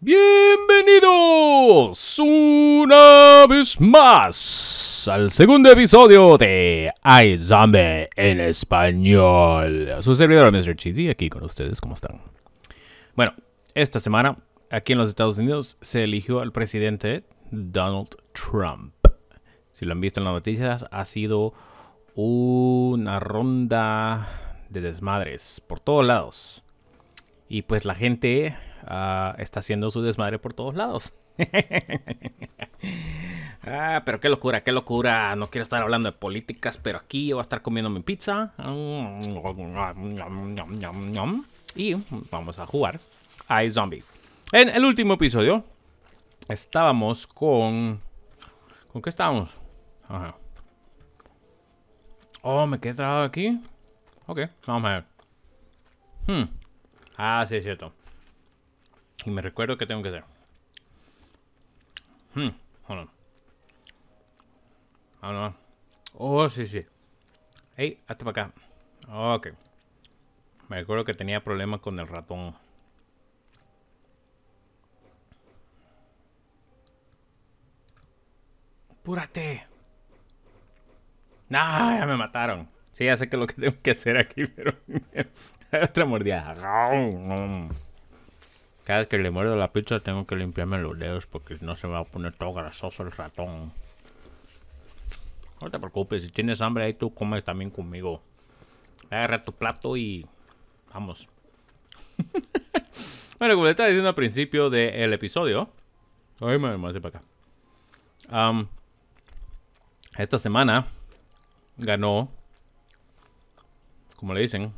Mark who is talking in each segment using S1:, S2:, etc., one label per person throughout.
S1: Bienvenidos una vez más al segundo episodio de iZombie en español. Su servidor Mr. Cheesy aquí con ustedes, ¿cómo están? Bueno, esta semana aquí en los Estados Unidos se eligió al presidente Donald Trump. Si lo han visto en las noticias, ha sido una ronda de desmadres por todos lados. Y pues la gente ah, está haciendo su desmadre por todos lados. Ah, pero qué locura, qué locura. No quiero estar hablando de políticas, pero aquí voy a estar comiendo mi pizza. Y vamos a jugar a Zombie. En el último episodio estábamos con... ¿Con qué estábamos? Oh, me quedé trabado aquí. Ok, vamos a ver. Hmm. Ah, sí, es cierto. Y me recuerdo que tengo que hacer. Hmm, hold on. Oh, oh, sí, sí. Ey, hasta para acá. Ok. Me recuerdo que tenía problemas con el ratón. ¡Apúrate! ¡Nah! Ya me mataron. Sí, ya sé que lo que tengo que hacer aquí, pero. otra mordida. Cada vez que le muerdo la pizza tengo que limpiarme los dedos porque no se me va a poner todo grasoso el ratón. No te preocupes, si tienes hambre ahí tú comes también conmigo. Agarra tu plato y vamos. bueno, como le estaba diciendo al principio del episodio, hoy me voy a para acá. esta semana ganó como le dicen.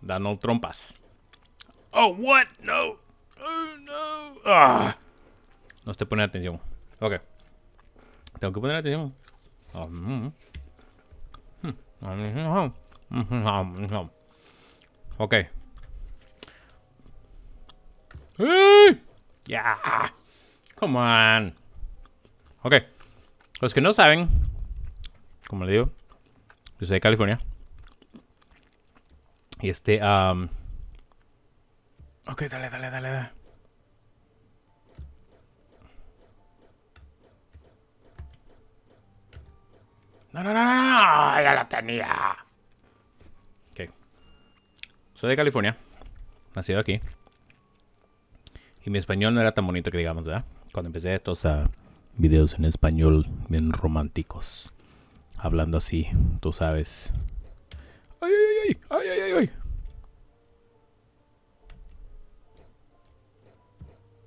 S1: Donald trompas. Oh, what? No. Oh, no. Ah. No te poniendo atención. Ok. Tengo que poner atención. Oh, Ok. Yeah. Come on. Ok. Los que no saben, como le digo, yo soy de California. Y este... Um... Ok, dale, dale, dale, dale. No, no, no, no, ya la tenía. Ok. Soy de California. Nacido aquí. Y mi español no era tan bonito que digamos, ¿verdad? Cuando empecé estos videos en español bien románticos. Hablando así, tú sabes. ¡Ay, ay, ay! ¡Ay, ay, ay! ay!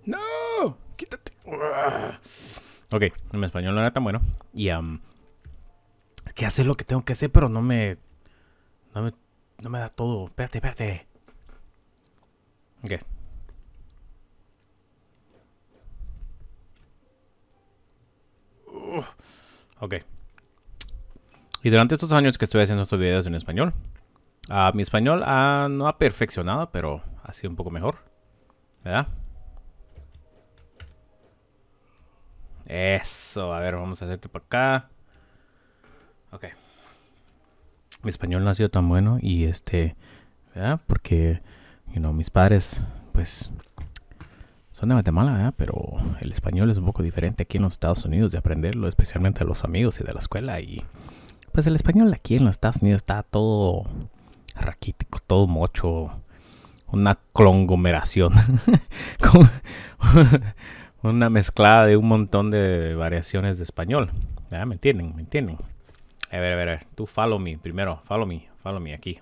S1: ¡No! ¡Quítate! Ok, en mi español no era tan bueno. Y, um, es que hace lo que tengo que hacer, pero no me. No me, da todo. Espérate, espérate. Ok. Okay. ok. Y durante estos años que estoy haciendo estos videos en español, a ah, mi español no ha perfeccionado, pero ha sido un poco mejor. ¿Verdad? Eso, a ver, vamos a hacerte para acá. Ok. Mi español no ha sido tan bueno y este, ¿verdad? Porque, you know, mis padres, pues, son de Guatemala, ¿verdad? Pero el español es un poco diferente aquí en los Estados Unidos de aprenderlo, especialmente a los amigos y de la escuela y pues el español aquí en los Estados Unidos está todo raquítico, todo mocho, una conglomeración, una mezclada de un montón de variaciones de español. ¿Me entienden? ¿Me entienden? A ver, a ver, a ver. Tú follow me primero. Follow me. Follow me aquí.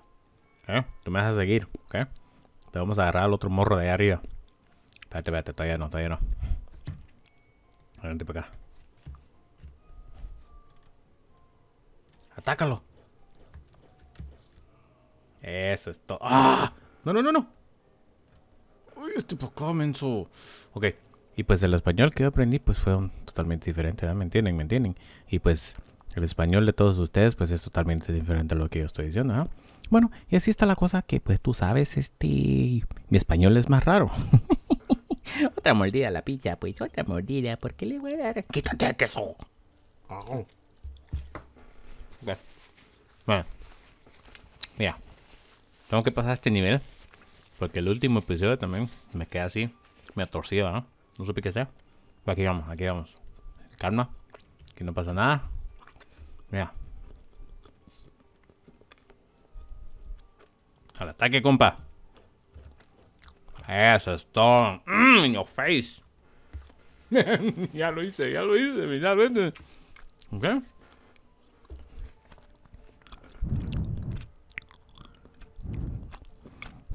S1: ¿eh? Tú me vas a seguir. ¿Ok? Te vamos a agarrar al otro morro de ahí arriba. Espérate, espérate. Todavía no, todavía no. Adelante para acá. Atácalo. Eso es todo. ¡Ah! No, no, no, no. Uy, este poco menso. Ok. Y pues el español que yo aprendí pues fue totalmente diferente, ¿me entienden? ¿Me entienden? Y pues el español de todos ustedes pues es totalmente diferente a lo que yo estoy diciendo, ¿verdad? Bueno, y así está la cosa que pues tú sabes, este... Mi español es más raro. otra mordida la pizza, pues otra mordida, porque le voy a dar... Quítate el queso. Ah, oh. Bueno. Mira. Tengo que pasar este nivel. Porque el último episodio también me queda así. Me atorcía, ¿no? No supe qué sea, Pero aquí vamos, aquí vamos. Calma. Que no pasa nada. Mira. Al ataque, compa. Eso es todo. Mm, in your face. ya lo hice, ya lo hice, mira,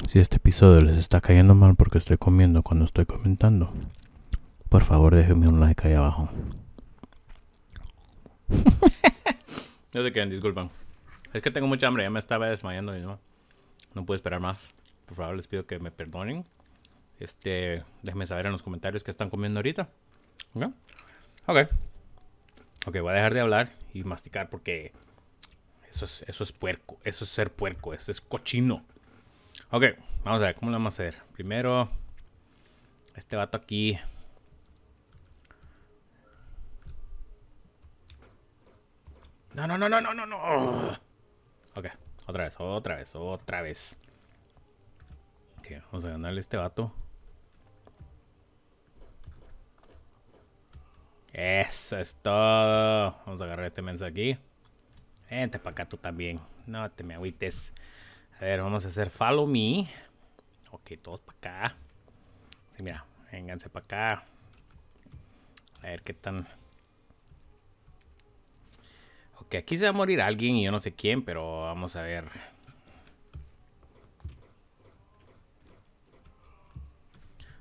S1: Si este episodio les está cayendo mal porque estoy comiendo cuando estoy comentando, por favor déjenme un like ahí abajo. no se queden, disculpan. Es que tengo mucha hambre, ya me estaba desmayando y no, no puedo esperar más. Por favor les pido que me perdonen. Este, déjenme saber en los comentarios qué están comiendo ahorita. ¿Ok? Ok. voy a dejar de hablar y masticar porque eso es, eso es puerco. Eso es ser puerco, eso es cochino. Ok, vamos a ver cómo lo vamos a hacer. Primero, este vato aquí. No, no, no, no, no, no, no. Ok, otra vez, otra vez, otra vez. Ok, vamos a ganarle a este vato. Eso es todo. Vamos a agarrar este mensaje aquí. Vente para acá tú también. No te me agüites. A ver, vamos a hacer follow me. Ok, todos para acá. Sí, mira, vénganse para acá. A ver qué tan... Ok, aquí se va a morir alguien y yo no sé quién, pero vamos a ver.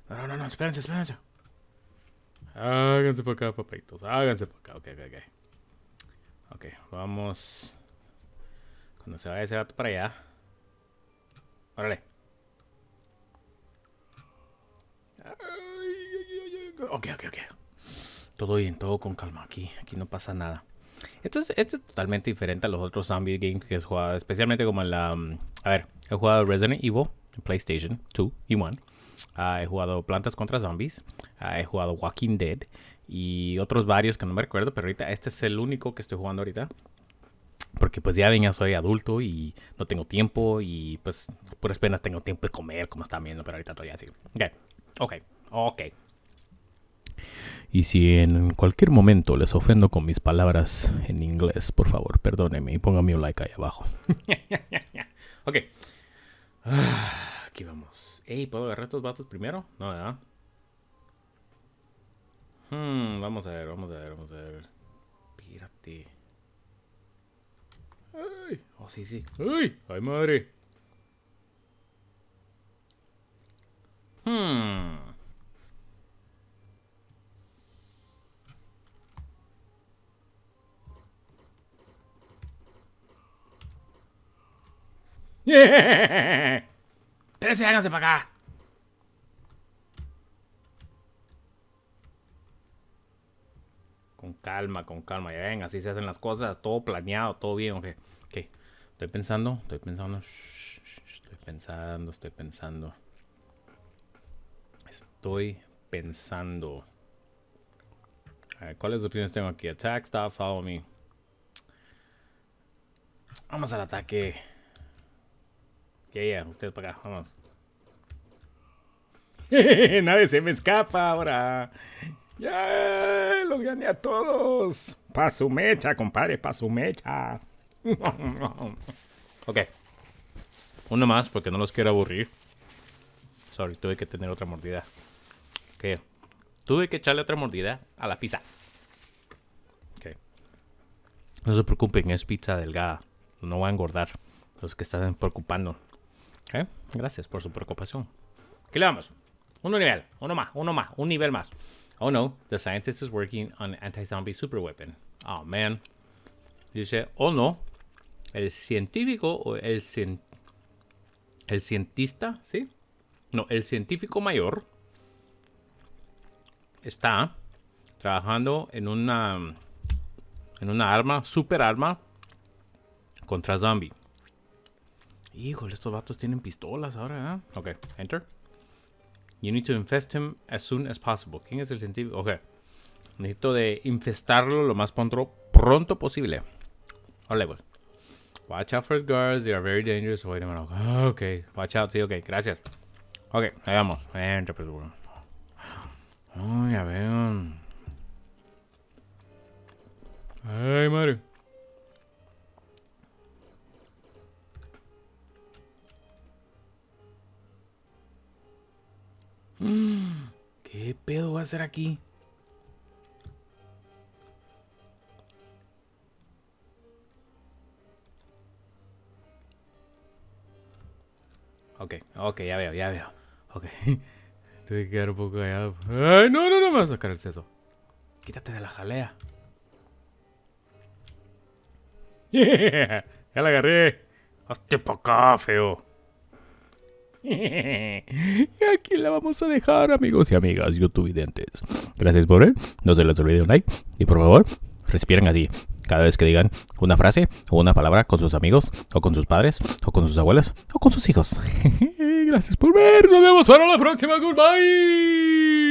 S1: No, no, no, no espérense, espérense. Háganse para acá, papayitos Háganse para acá, ok, ok, ok. Ok, vamos. Cuando se vaya ese vato para allá. Órale. Ok, ok, ok. Todo bien, todo con calma aquí. Aquí no pasa nada. Esto es, es totalmente diferente a los otros zombie games que he jugado. Especialmente como en la... Mm, a ver, he jugado Resident Evil en PlayStation 2 y 1. Ah, he jugado Plantas contra Zombies. Ah, he jugado Walking Dead. Y otros varios que no me recuerdo. Pero ahorita este es el único que estoy jugando ahorita porque pues ya ven, ya soy adulto y no tengo tiempo y pues por apenas tengo tiempo de comer, como está viendo, pero ahorita todavía así. Ok, ok, ok. Y si en cualquier momento les ofendo con mis palabras en inglés, por favor, perdónenme y pongan mi like ahí abajo. ok. Ah, aquí vamos. Ey, ¿puedo agarrar estos vatos primero? No, ¿verdad? Hmm, vamos a ver, vamos a ver, vamos a ver. Pírate. Ay. Oh, sí, sí. ¡Ay! ¡Ay, madre! Hmm. ¡Espérense, háganse para acá! con calma, con calma. Ya ven, así se hacen las cosas, todo planeado, todo bien, ok. Estoy pensando, estoy pensando, estoy pensando, estoy pensando. Estoy pensando. A ver, ¿cuáles opciones tengo aquí? Attack, stop, follow me. Vamos al ataque. ya, ya, ustedes para acá, vamos. Nadie se me escapa ahora. ¡Yeah! ¡Los gané a todos! ¡Pa' su mecha, compadre! ¡Pa' su mecha! ok. Uno más, porque no los quiero aburrir. Sorry, tuve que tener otra mordida. Ok. Tuve que echarle otra mordida a la pizza. Ok. No se preocupen, es pizza delgada. No va a engordar. Los que están preocupando. Gracias por su preocupación. ¿Qué le vamos? Uno nivel, uno más, uno más, un nivel más. Oh no, the scientist is working on an anti-zombie super weapon. Oh man. Dice, oh no, el científico o el, el cientista, ¿sí? No, el científico mayor está trabajando en una en una arma, super arma contra zombie. Híjole, estos vatos tienen pistolas ahora, ¿eh? Ok, enter. You need to infest him as soon as possible. ¿Quién es el científico? Necesito de infestarlo lo más pronto, pronto posible. Hola, pues. Watch out for guards. They are very dangerous. Wait a minute. Ok. Watch out. Sí, Okay, Gracias. Ok. Ahí vamos. Entra, por pues, bueno. Uy, a ver. hacer aquí? Ok, ok, ya veo, ya veo. Ok. Tuve que quedar un poco callado. ¡Ay, no, no, no! Me vas a sacar el seso. Quítate de la jalea. ya la agarré. Hazte pa' acá, feo. Y Aquí la vamos a dejar, amigos y amigas Youtubidentes Gracias por ver. No se les olvide un like. Y por favor, respiren así. Cada vez que digan una frase o una palabra con sus amigos, o con sus padres, o con sus abuelas, o con sus hijos. Gracias por ver. Nos vemos para la próxima. Goodbye.